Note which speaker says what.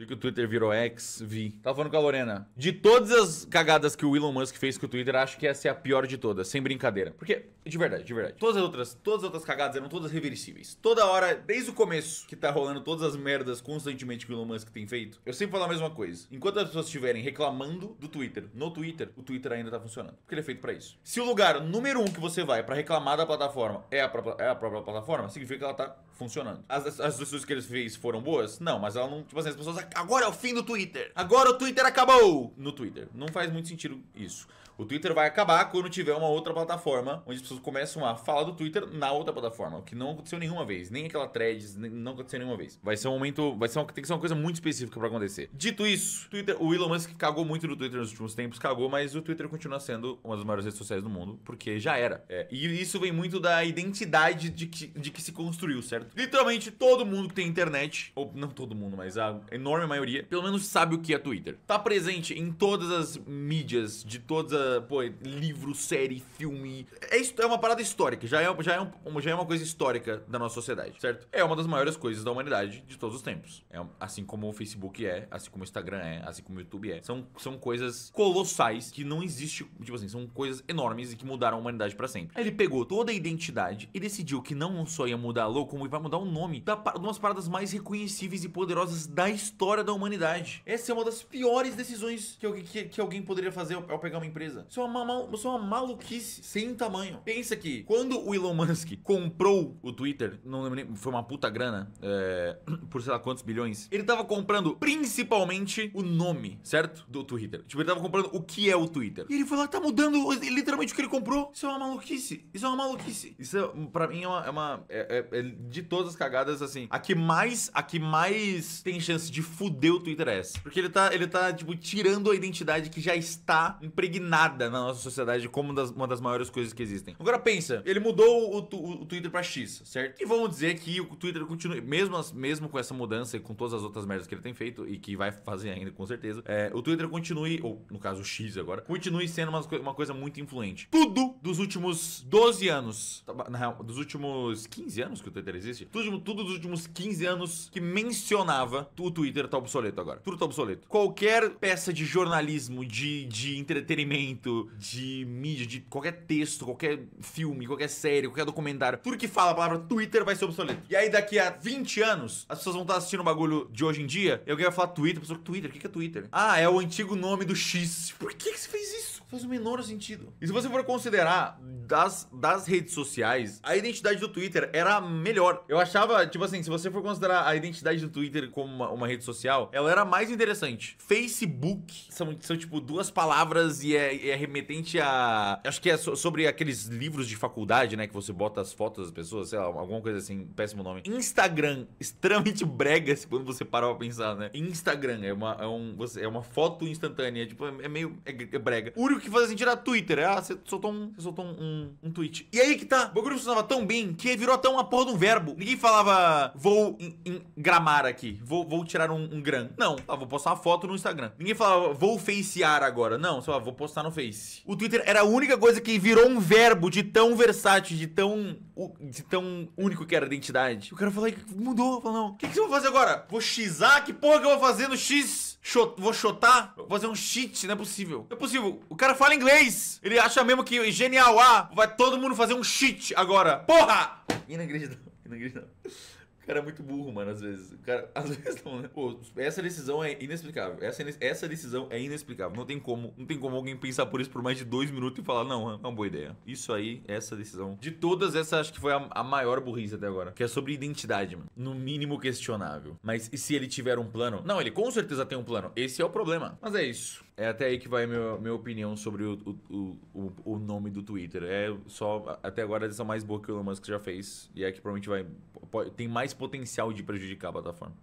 Speaker 1: Vi que o Twitter virou ex, vi. Tava tá falando com a Lorena. De todas as cagadas que o Elon Musk fez com o Twitter, acho que essa é a pior de todas, sem brincadeira. Porque, de verdade, de verdade. Todas as outras, todas as outras cagadas eram todas reversíveis. Toda hora, desde o começo, que tá rolando todas as merdas constantemente que o Elon Musk tem feito, eu sempre falo a mesma coisa. Enquanto as pessoas estiverem reclamando do Twitter, no Twitter, o Twitter ainda tá funcionando. Porque ele é feito para isso. Se o lugar número um que você vai para reclamar da plataforma é a, própria, é a própria plataforma, significa que ela tá funcionando. As, as, as decisões que ele fez foram boas? Não, mas ela não. Tipo assim, as pessoas agora é o fim do Twitter. Agora o Twitter acabou. No Twitter. Não faz muito sentido isso. O Twitter vai acabar quando tiver uma outra plataforma onde as pessoas começam a falar do Twitter na outra plataforma, o que não aconteceu nenhuma vez, nem aquela threads, não aconteceu nenhuma vez. Vai ser um momento, vai ser uma, tem que ser uma coisa muito específica para acontecer. Dito isso, Twitter, o Elon Musk cagou muito no Twitter nos últimos tempos, cagou, mas o Twitter continua sendo uma das maiores redes sociais do mundo, porque já era. É, e isso vem muito da identidade de que, de que se construiu, certo? Literalmente todo mundo que tem internet, ou não todo mundo, mas a enorme enorme maioria, pelo menos sabe o que é Twitter. Tá presente em todas as mídias, de todas a, pô, livro, série, filme. É, é uma parada histórica, já é, já, é um, já é uma coisa histórica da nossa sociedade, certo? É uma das maiores coisas da humanidade de todos os tempos. É, assim como o Facebook é, assim como o Instagram é, assim como o YouTube é. São, são coisas colossais que não existe, tipo assim, são coisas enormes e que mudaram a humanidade para sempre. ele pegou toda a identidade e decidiu que não só ia mudar a logo, como vai mudar o nome da, de umas paradas mais reconhecíveis e poderosas da história história da humanidade. Essa é uma das piores decisões que, que, que alguém poderia fazer ao, ao, pegar uma empresa. Isso é uma, uma, é uma maluquice sem tamanho. Pensa que quando o Elon Musk comprou o Twitter, não lembro nem, foi uma puta grana, é, por sei lá quantos bilhões, ele tava comprando principalmente o nome, certo? Do Twitter. Tipo, ele tava comprando o que é o Twitter. E ele foi lá, tá mudando literalmente o que ele comprou. Isso é uma maluquice. Isso é uma maluquice. Isso, é, pra mim, é uma. É uma é, é, é de todas as cagadas, assim, a que mais, a que mais tem chance de fudeu o Twitter S. Porque ele tá, ele tá, tipo, tirando a identidade que já está impregnada na nossa sociedade como das, uma das maiores coisas que existem. Agora pensa, ele mudou o, o, o Twitter pra X, certo? E vamos dizer que o Twitter continua, mesmo, mesmo com essa mudança e com todas as outras merdas que ele tem feito e que vai fazer ainda com certeza, é, o Twitter continue, ou no caso o X agora, continue sendo uma, uma coisa muito influente. Tudo dos últimos 12 anos, tá, na real, dos últimos 15 anos que o Twitter existe, tudo, tudo dos últimos 15 anos que mencionava o Twitter Twitter tá obsoleto agora. Tudo tá obsoleto. Qualquer peça de jornalismo, de, de entretenimento, de mídia, de qualquer texto, qualquer filme, qualquer série, qualquer documentário, tudo que fala a palavra Twitter vai ser obsoleto. E aí daqui a 20 anos, as pessoas vão estar assistindo o um bagulho de hoje em dia, e alguém vai falar Twitter, a pessoa, Twitter, o que é Twitter? Ah, é o antigo nome do X. Por que, que você fez Faz o menor sentido. E se você for considerar das, das redes sociais, a identidade do Twitter era a melhor. Eu achava, tipo assim, se você for considerar a identidade do Twitter como uma, uma rede social, ela era mais interessante. Facebook são, são tipo, duas palavras e é, é remetente a. Acho que é so, sobre aqueles livros de faculdade, né? Que você bota as fotos das pessoas, sei lá, alguma coisa assim, péssimo nome. Instagram, extremamente brega quando você para pra pensar, né? Instagram é uma, é um, é uma foto instantânea, tipo, é, é meio. É, é brega. Único que fazia sentido era Twitter. Ah, você soltou um, soltou um, um, um, tweet. E aí que tá. O bagulho funcionava tão bem que virou até uma porra de um verbo. Ninguém falava, vou engramar aqui. Vou, vou tirar um, um gran. Não. Ah, vou postar uma foto no Instagram. Ninguém falava, vou facear agora. Não, sei lá, vou postar no Face. O Twitter era a única coisa que virou um verbo de tão versátil, de tão de tão único que era a identidade. O cara falou que mudou. Falou, não. O que, que eu vou fazer agora? Vou xizar Que porra que eu vou fazer no X? Shot, vou chotar Vou fazer um cheat? Não é possível. Não é possível. O cara fala inglês. Ele acha mesmo que genial. Ah, vai todo mundo fazer um cheat agora. Porra! Inacreditável. Inacreditável. O cara é muito burro, mano, às vezes. O cara, às vezes não, né? Pô, essa decisão é inexplicável. Essa, essa decisão é inexplicável. Não tem como, não tem como alguém pensar por isso por mais de dois minutos e falar, não, é uma boa ideia. Isso aí, essa decisão. De todas, essa acho que foi a, a maior burrice até agora. Que é sobre identidade, mano. No mínimo questionável. Mas e se ele tiver um plano? Não, ele com certeza tem um plano. Esse é o problema. Mas é isso. É até aí que vai minha, minha opinião sobre o, o, o, o nome do Twitter. É só. Até agora a decisão mais boa que o Elon Musk já fez. E é que provavelmente vai. Pode, tem mais potencial de prejudicar a plataforma.